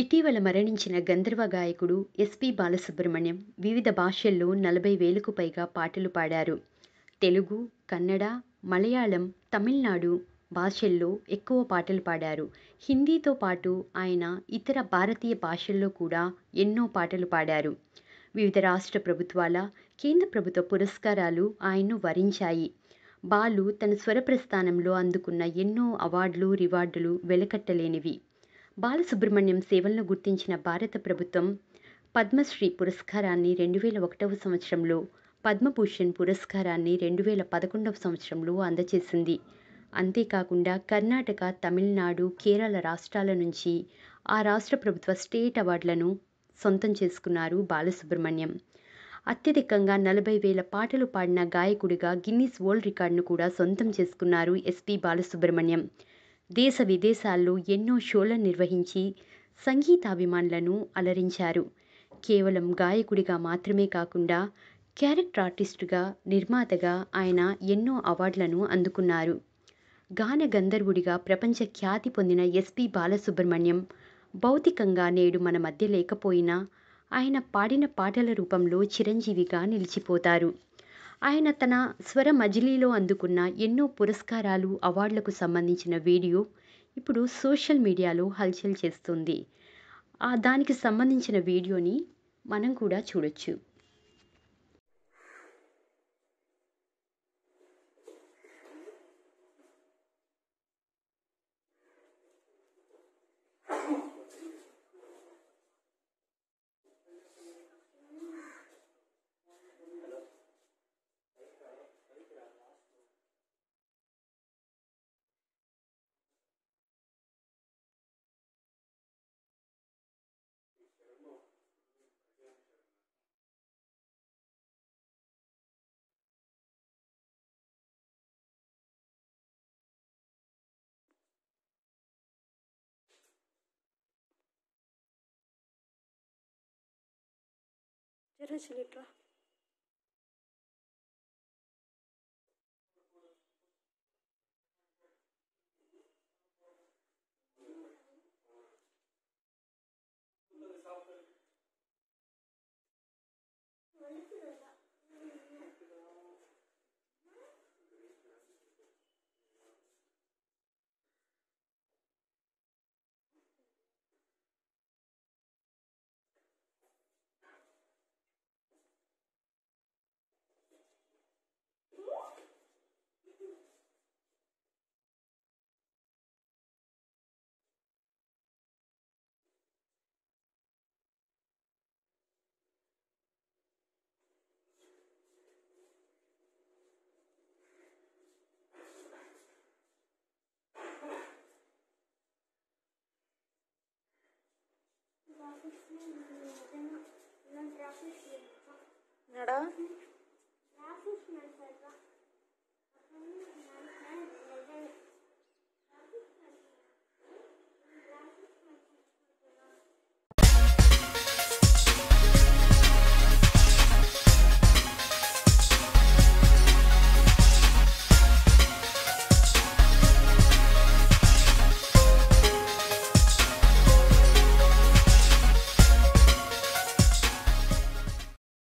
ఇటీవల మరణించిన గంధర్వ గాయకుడు ఎస్పి బాలసుబ్రహ్మణ్యం వివిధ భాషల్లో నలభై వేలకు పైగా పాటలు పాడారు తెలుగు కన్నడ మలయాళం తమిళనాడు భాషల్లో ఎక్కువ పాటలు పాడారు హిందీతో పాటు ఆయన ఇతర భారతీయ భాషల్లో కూడా ఎన్నో పాటలు పాడారు వివిధ రాష్ట్ర ప్రభుత్వాల కేంద్ర ప్రభుత్వ పురస్కారాలు ఆయన్ను వరించాయి బాలు తన స్వర ప్రస్థానంలో అందుకున్న ఎన్నో అవార్డులు రివార్డులు వెలకట్టలేనివి బాలసుబ్రహ్మణ్యం సేవలను గుర్తించిన భారత ప్రభుత్వం పద్మశ్రీ పురస్కారాన్ని రెండు వేల ఒకటవ సంవత్సరంలో పద్మభూషణ్ పురస్కారాన్ని రెండు వేల పదకొండవ సంవత్సరంలో అందజేసింది అంతేకాకుండా కర్ణాటక తమిళనాడు కేరళ రాష్ట్రాల నుంచి ఆ రాష్ట్ర ప్రభుత్వ స్టేట్ అవార్డులను సొంతం చేసుకున్నారు బాలసుబ్రహ్మణ్యం అత్యధికంగా నలభై వేల పాటలు పాడిన గాయకుడిగా గిన్నీస్ వరల్డ్ రికార్డును కూడా సొంతం చేసుకున్నారు ఎస్పి బాలసుబ్రహ్మణ్యం దేశ విదేశాల్లో ఎన్నో షోలను నిర్వహించి సంగీతాభిమానులను అలరించారు కేవలం గాయకుడిగా మాత్రమే కాకుండా క్యారెక్టర్ ఆర్టిస్టుగా నిర్మాతగా ఆయన ఎన్నో అవార్డులను అందుకున్నారు గాన గంధర్వుడిగా ప్రపంచ ఖ్యాతి పొందిన ఎస్పి బాలసుబ్రహ్మణ్యం భౌతికంగా నేడు మన మధ్య లేకపోయినా ఆయన పాడిన పాటల రూపంలో చిరంజీవిగా నిలిచిపోతారు ఆయన తన స్వర మజిలీలో అందుకున్న ఎన్నో పురస్కారాలు అవార్డులకు సంబంధించిన వీడియో ఇప్పుడు సోషల్ మీడియాలో హల్చల్ చేస్తుంది దానికి సంబంధించిన వీడియోని మనం కూడా చూడొచ్చు चलो चलेगा என்னடா